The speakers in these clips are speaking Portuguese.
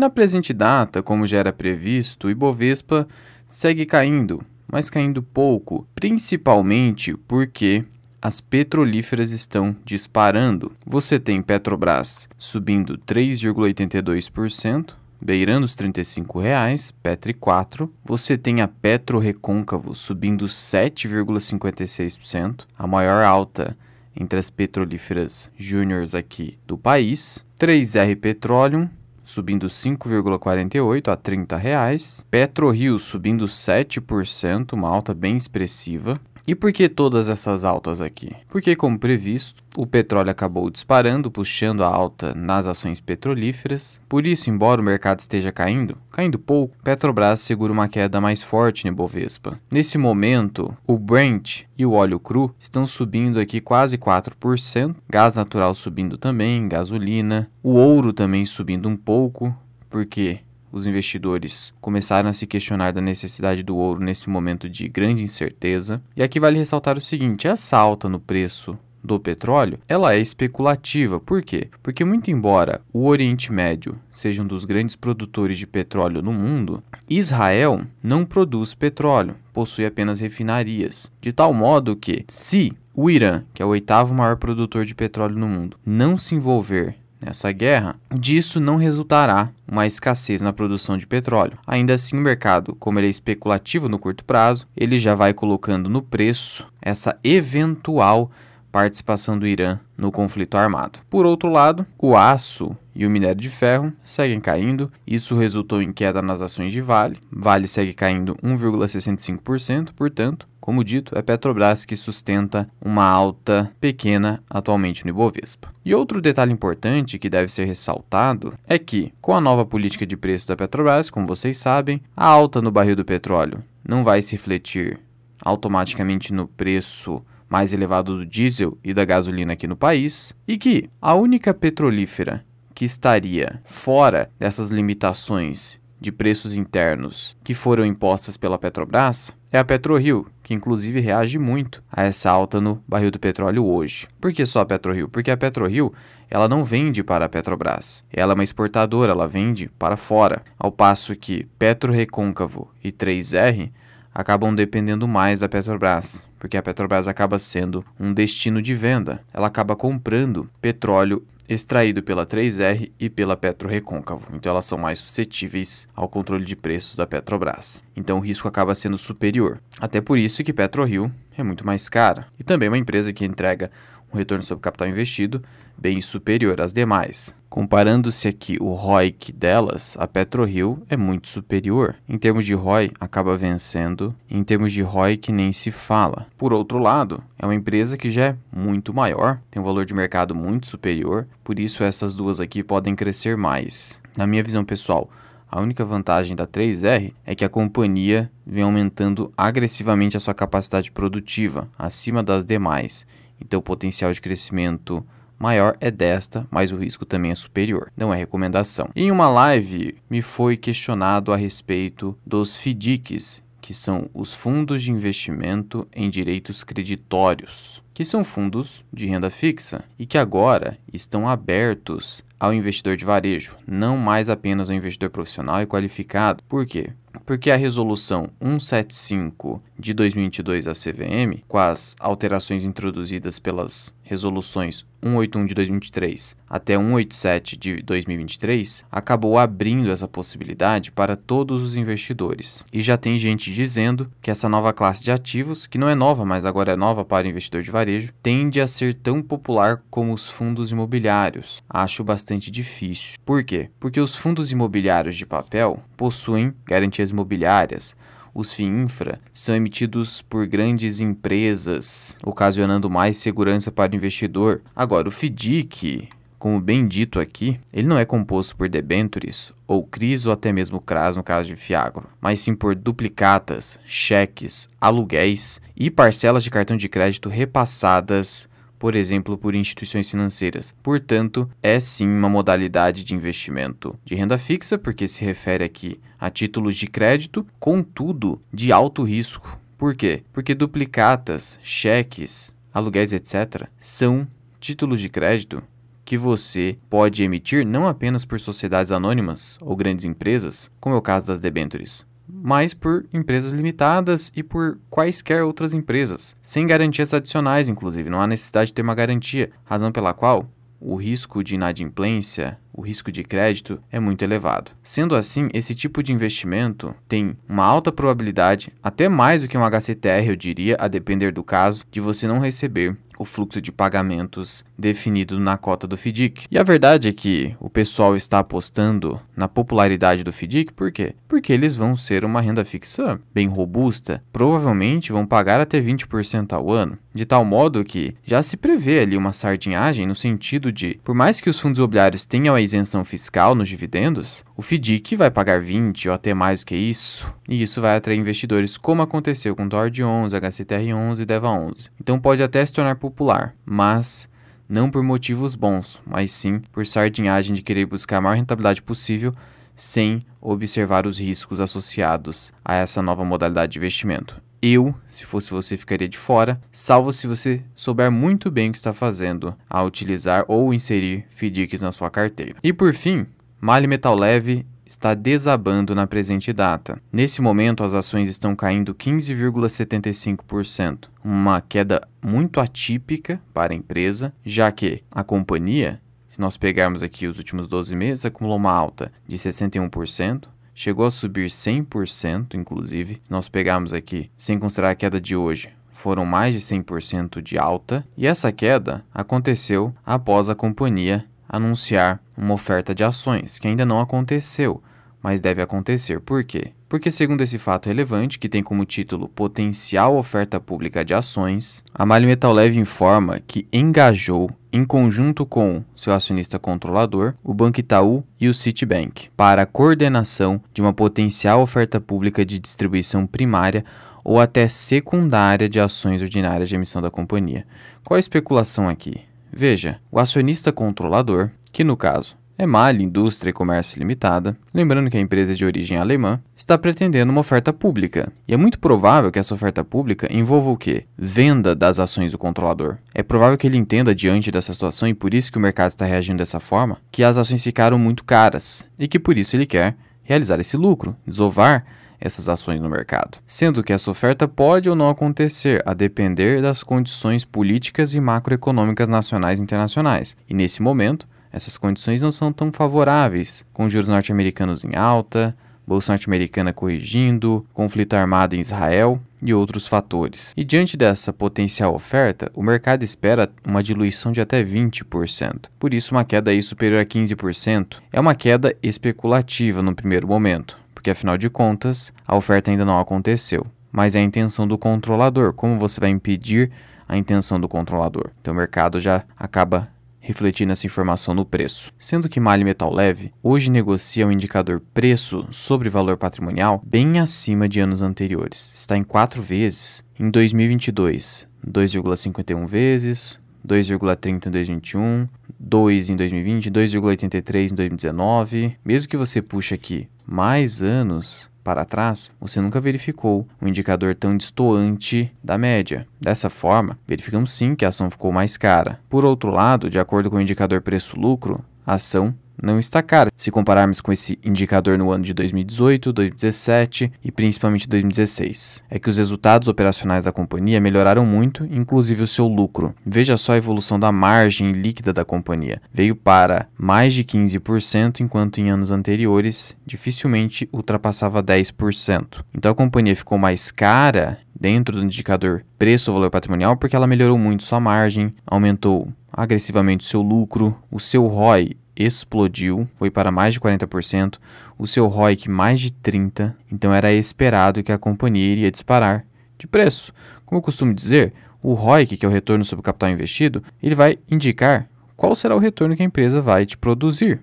na presente data, como já era previsto, o Ibovespa segue caindo, mas caindo pouco, principalmente porque as petrolíferas estão disparando. Você tem Petrobras subindo 3,82%, beirando os R$ 35,00, Petri 4. Você tem a Petro Recôncavo subindo 7,56%, a maior alta entre as petrolíferas júniores aqui do país. 3R Petroleum subindo 5,48 a R$ 30,00. PetroRio subindo 7%, uma alta bem expressiva. E por que todas essas altas aqui? Porque, como previsto, o petróleo acabou disparando, puxando a alta nas ações petrolíferas. Por isso, embora o mercado esteja caindo, caindo pouco, Petrobras segura uma queda mais forte no Bovespa. Nesse momento, o Brent e o óleo cru estão subindo aqui quase 4%, gás natural subindo também, gasolina, o ouro também subindo um pouco, porque os investidores começaram a se questionar da necessidade do ouro nesse momento de grande incerteza. E aqui vale ressaltar o seguinte: essa alta no preço do petróleo, ela é especulativa. Por quê? Porque muito embora o Oriente Médio seja um dos grandes produtores de petróleo no mundo, Israel não produz petróleo, possui apenas refinarias, de tal modo que se o Irã, que é o oitavo maior produtor de petróleo no mundo, não se envolver Nessa guerra, disso não resultará uma escassez na produção de petróleo. Ainda assim, o mercado, como ele é especulativo no curto prazo, ele já vai colocando no preço essa eventual participação do Irã no conflito armado. Por outro lado, o aço e o minério de ferro seguem caindo. Isso resultou em queda nas ações de Vale. Vale segue caindo 1,65%, portanto, como dito, é Petrobras que sustenta uma alta pequena atualmente no Ibovespa. E outro detalhe importante que deve ser ressaltado é que, com a nova política de preço da Petrobras, como vocês sabem, a alta no barril do petróleo não vai se refletir automaticamente no preço mais elevado do diesel e da gasolina aqui no país, e que a única petrolífera que estaria fora dessas limitações de preços internos que foram impostas pela Petrobras é a PetroRio, que inclusive reage muito a essa alta no barril do petróleo hoje. Por que só a PetroRio? Porque a PetroRio ela não vende para a Petrobras. Ela é uma exportadora, ela vende para fora. Ao passo que Petro Recôncavo e 3R acabam dependendo mais da Petrobras, porque a Petrobras acaba sendo um destino de venda. Ela acaba comprando petróleo extraído pela 3R e pela Petro Recôncavo, então elas são mais suscetíveis ao controle de preços da Petrobras. Então o risco acaba sendo superior. Até por isso que PetroRio é muito mais cara. E também é uma empresa que entrega um retorno sobre capital investido bem superior às demais. Comparando-se aqui o ROIC delas, a PetroRio é muito superior. Em termos de ROI, acaba vencendo, em termos de ROI que nem se fala. Por outro lado, é uma empresa que já é muito maior, tem um valor de mercado muito superior, por isso essas duas aqui podem crescer mais. Na minha visão pessoal, a única vantagem da 3R é que a companhia vem aumentando agressivamente a sua capacidade produtiva, acima das demais, então o potencial de crescimento maior é desta, mas o risco também é superior. Não é recomendação. Em uma live, me foi questionado a respeito dos FDICs, que são os fundos de investimento em direitos creditórios, que são fundos de renda fixa e que agora estão abertos ao investidor de varejo, não mais apenas ao investidor profissional e qualificado. Por quê? porque a Resolução 175 de 2022 da CVM, com as alterações introduzidas pelas resoluções 181 de 2023 até 187 de 2023, acabou abrindo essa possibilidade para todos os investidores. E já tem gente dizendo que essa nova classe de ativos, que não é nova, mas agora é nova para o investidor de varejo, tende a ser tão popular como os fundos imobiliários. Acho bastante difícil. Por quê? Porque os fundos imobiliários de papel possuem garantias imobiliárias os FIINFRA são emitidos por grandes empresas, ocasionando mais segurança para o investidor. Agora, o FDIC, como bem dito aqui, ele não é composto por debentures ou CRIs ou até mesmo CRAS no caso de Fiagro, mas sim por duplicatas, cheques, aluguéis e parcelas de cartão de crédito repassadas por exemplo, por instituições financeiras. Portanto, é sim uma modalidade de investimento de renda fixa, porque se refere aqui a títulos de crédito, contudo, de alto risco. Por quê? Porque duplicatas, cheques, aluguéis, etc., são títulos de crédito que você pode emitir não apenas por sociedades anônimas ou grandes empresas, como é o caso das debêntures, mas por empresas limitadas e por quaisquer outras empresas, sem garantias adicionais, inclusive, não há necessidade de ter uma garantia, razão pela qual o risco de inadimplência, o risco de crédito é muito elevado. Sendo assim, esse tipo de investimento tem uma alta probabilidade, até mais do que um HCTR, eu diria, a depender do caso, de você não receber o fluxo de pagamentos definido na cota do FDIC. E a verdade é que o pessoal está apostando na popularidade do FDIC, por quê? Porque eles vão ser uma renda fixa bem robusta, provavelmente vão pagar até 20% ao ano, de tal modo que já se prevê ali uma sardinhagem no sentido de, por mais que os fundos imobiliários tenham a isenção fiscal nos dividendos, o FDIC vai pagar 20 ou até mais do que isso, e isso vai atrair investidores, como aconteceu com Tord 11, HCTR 11 e DEVA 11. Então pode até se tornar popular, mas não por motivos bons, mas sim por sardinhagem de querer buscar a maior rentabilidade possível sem observar os riscos associados a essa nova modalidade de investimento. Eu, se fosse você, ficaria de fora, salvo se você souber muito bem o que está fazendo a utilizar ou inserir FDICs na sua carteira. E por fim, Mali Metal Leve está desabando na presente data. Nesse momento, as ações estão caindo 15,75%, uma queda muito atípica para a empresa, já que a companhia, se nós pegarmos aqui os últimos 12 meses, acumulou uma alta de 61%. Chegou a subir 100%, inclusive. Se nós pegarmos aqui, sem considerar a queda de hoje, foram mais de 100% de alta, e essa queda aconteceu após a companhia anunciar uma oferta de ações, que ainda não aconteceu, mas deve acontecer. Por quê? Porque, segundo esse fato relevante, que tem como título Potencial Oferta Pública de Ações, a Malho Metal Leve informa que engajou, em conjunto com seu acionista controlador, o Banco Itaú e o Citibank, para a coordenação de uma potencial oferta pública de distribuição primária ou até secundária de ações ordinárias de emissão da companhia. Qual a especulação aqui? Veja, o acionista controlador, que no caso é MAL Indústria e Comércio Limitada, lembrando que a empresa é de origem alemã, está pretendendo uma oferta pública. E é muito provável que essa oferta pública envolva o quê? Venda das ações do controlador. É provável que ele entenda diante dessa situação e por isso que o mercado está reagindo dessa forma, que as ações ficaram muito caras e que por isso ele quer realizar esse lucro, desovar essas ações no mercado, sendo que essa oferta pode ou não acontecer a depender das condições políticas e macroeconômicas nacionais e internacionais. E nesse momento, essas condições não são tão favoráveis, com juros norte-americanos em alta, bolsa norte-americana corrigindo, conflito armado em Israel e outros fatores. E diante dessa potencial oferta, o mercado espera uma diluição de até 20%. Por isso, uma queda aí superior a 15% é uma queda especulativa no primeiro momento porque afinal de contas, a oferta ainda não aconteceu. Mas é a intenção do controlador. Como você vai impedir a intenção do controlador? Então o mercado já acaba refletindo essa informação no preço. Sendo que Mali Metal Leve hoje negocia um indicador preço sobre valor patrimonial bem acima de anos anteriores. Está em 4 vezes em 2022, 2,51 vezes, 2,30 em 2021, 2 em 2020, 2,83 em 2019. Mesmo que você puxe aqui mais anos para trás, você nunca verificou um indicador tão destoante da média. Dessa forma, verificamos sim que a ação ficou mais cara. Por outro lado, de acordo com o indicador preço-lucro, a ação não está cara, se compararmos com esse indicador no ano de 2018, 2017 e principalmente 2016. É que os resultados operacionais da companhia melhoraram muito, inclusive o seu lucro. Veja só a evolução da margem líquida da companhia. Veio para mais de 15%, enquanto em anos anteriores dificilmente ultrapassava 10%. Então a companhia ficou mais cara dentro do indicador preço valor patrimonial porque ela melhorou muito sua margem, aumentou agressivamente o seu lucro, o seu ROI explodiu, foi para mais de 40%, o seu ROIC mais de 30%, então era esperado que a companhia iria disparar de preço. Como eu costumo dizer, o ROIC, que é o retorno sobre o capital investido, ele vai indicar qual será o retorno que a empresa vai te produzir.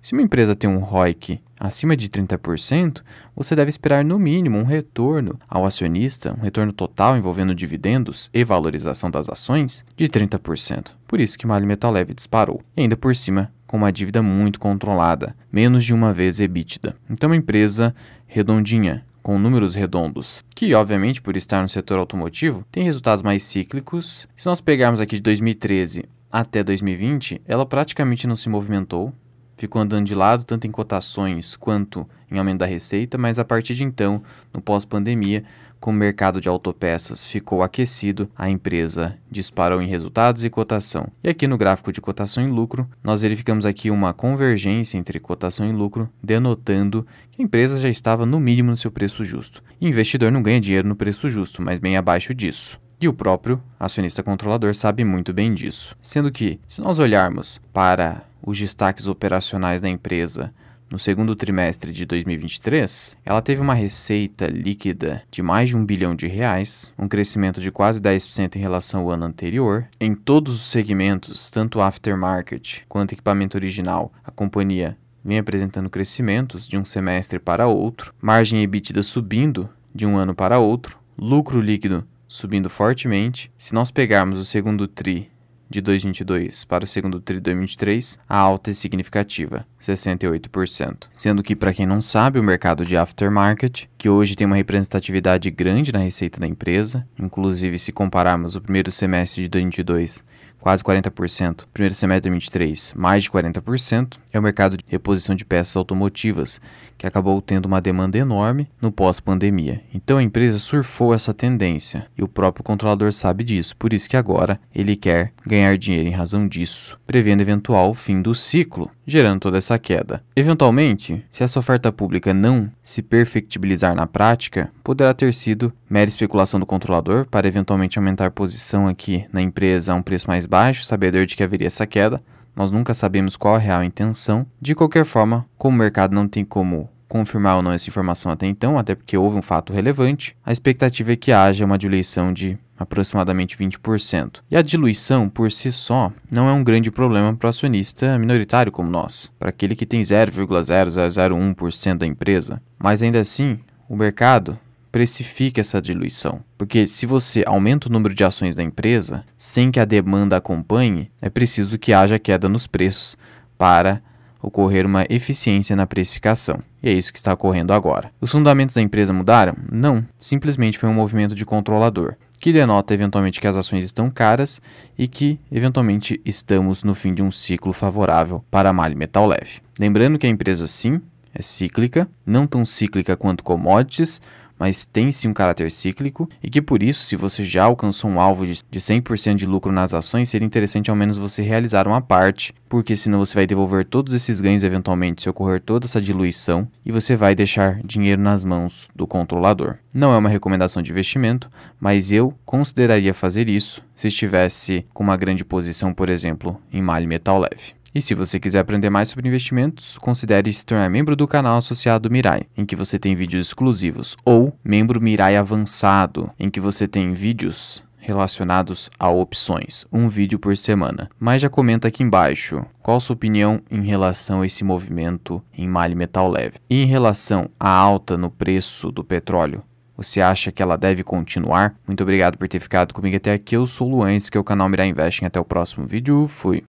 Se uma empresa tem um ROIC acima de 30%, você deve esperar no mínimo um retorno ao acionista, um retorno total envolvendo dividendos e valorização das ações de 30%. Por isso que Mali Metal Leve disparou. E ainda por cima com uma dívida muito controlada, menos de uma vez EBITDA. Então, uma empresa redondinha, com números redondos, que obviamente por estar no setor automotivo tem resultados mais cíclicos. Se nós pegarmos aqui de 2013 até 2020, ela praticamente não se movimentou, ficou andando de lado tanto em cotações quanto em aumento da receita, mas a partir de então, no pós-pandemia, como o mercado de autopeças ficou aquecido, a empresa disparou em resultados e cotação. E aqui no gráfico de cotação e lucro, nós verificamos aqui uma convergência entre cotação e lucro, denotando que a empresa já estava no mínimo no seu preço justo. E investidor não ganha dinheiro no preço justo, mas bem abaixo disso. E o próprio acionista controlador sabe muito bem disso. Sendo que, se nós olharmos para os destaques operacionais da empresa no segundo trimestre de 2023, ela teve uma receita líquida de mais de um bilhão de reais, um crescimento de quase 10% em relação ao ano anterior. Em todos os segmentos, tanto aftermarket quanto equipamento original, a companhia vem apresentando crescimentos de um semestre para outro, margem EBITDA subindo de um ano para outro, lucro líquido subindo fortemente. Se nós pegarmos o segundo TRI de 2022 para o segundo TRI de 2023, a alta é significativa, 68%. Sendo que, para quem não sabe, o mercado de aftermarket, que hoje tem uma representatividade grande na receita da empresa, inclusive se compararmos o primeiro semestre de 2022 quase 40%, primeiro semestre de 2023, mais de 40%, é o mercado de reposição de peças automotivas, que acabou tendo uma demanda enorme no pós-pandemia. Então a empresa surfou essa tendência e o próprio controlador sabe disso, por isso que agora ele quer ganhar dinheiro em razão disso, prevendo eventual fim do ciclo, gerando toda essa queda. Eventualmente, se essa oferta pública não se perfectibilizar na prática, poderá ter sido mera especulação do controlador para eventualmente aumentar posição aqui na empresa a um preço mais baixo, sabedor de que haveria essa queda. Nós nunca sabemos qual a real intenção. De qualquer forma, como o mercado não tem como confirmar ou não essa informação até então, até porque houve um fato relevante, a expectativa é que haja uma diluição de aproximadamente 20%. E a diluição, por si só, não é um grande problema para o acionista minoritário como nós, para aquele que tem 0,0001% da empresa. Mas ainda assim, o mercado precifique essa diluição. Porque se você aumenta o número de ações da empresa sem que a demanda acompanhe, é preciso que haja queda nos preços para ocorrer uma eficiência na precificação. E é isso que está ocorrendo agora. Os fundamentos da empresa mudaram? Não, simplesmente foi um movimento de controlador, que denota eventualmente que as ações estão caras e que eventualmente estamos no fim de um ciclo favorável para malha metal leve. Lembrando que a empresa sim é cíclica, não tão cíclica quanto commodities, mas tem sim um caráter cíclico e que por isso, se você já alcançou um alvo de, 100% de lucro nas ações, seria interessante ao menos você realizar uma parte, porque senão você vai devolver todos esses ganhos eventualmente se ocorrer toda essa diluição e você vai deixar dinheiro nas mãos do controlador. Não é uma recomendação de investimento, mas eu consideraria fazer isso se estivesse com uma grande posição, por exemplo, em malha metal leve. E se você quiser aprender mais sobre investimentos, considere se tornar membro do canal associado Mirai, em que você tem vídeos exclusivos, ou membro Mirai Avançado, em que você tem vídeos relacionados a opções, um vídeo por semana. Mas já comenta aqui embaixo qual sua opinião em relação a esse movimento em malha metal leve. E em relação à alta no preço do petróleo, você acha que ela deve continuar? Muito obrigado por ter ficado comigo até aqui. Eu sou o Luan, esse que é o canal Mirai Investing. Até o próximo vídeo. Fui.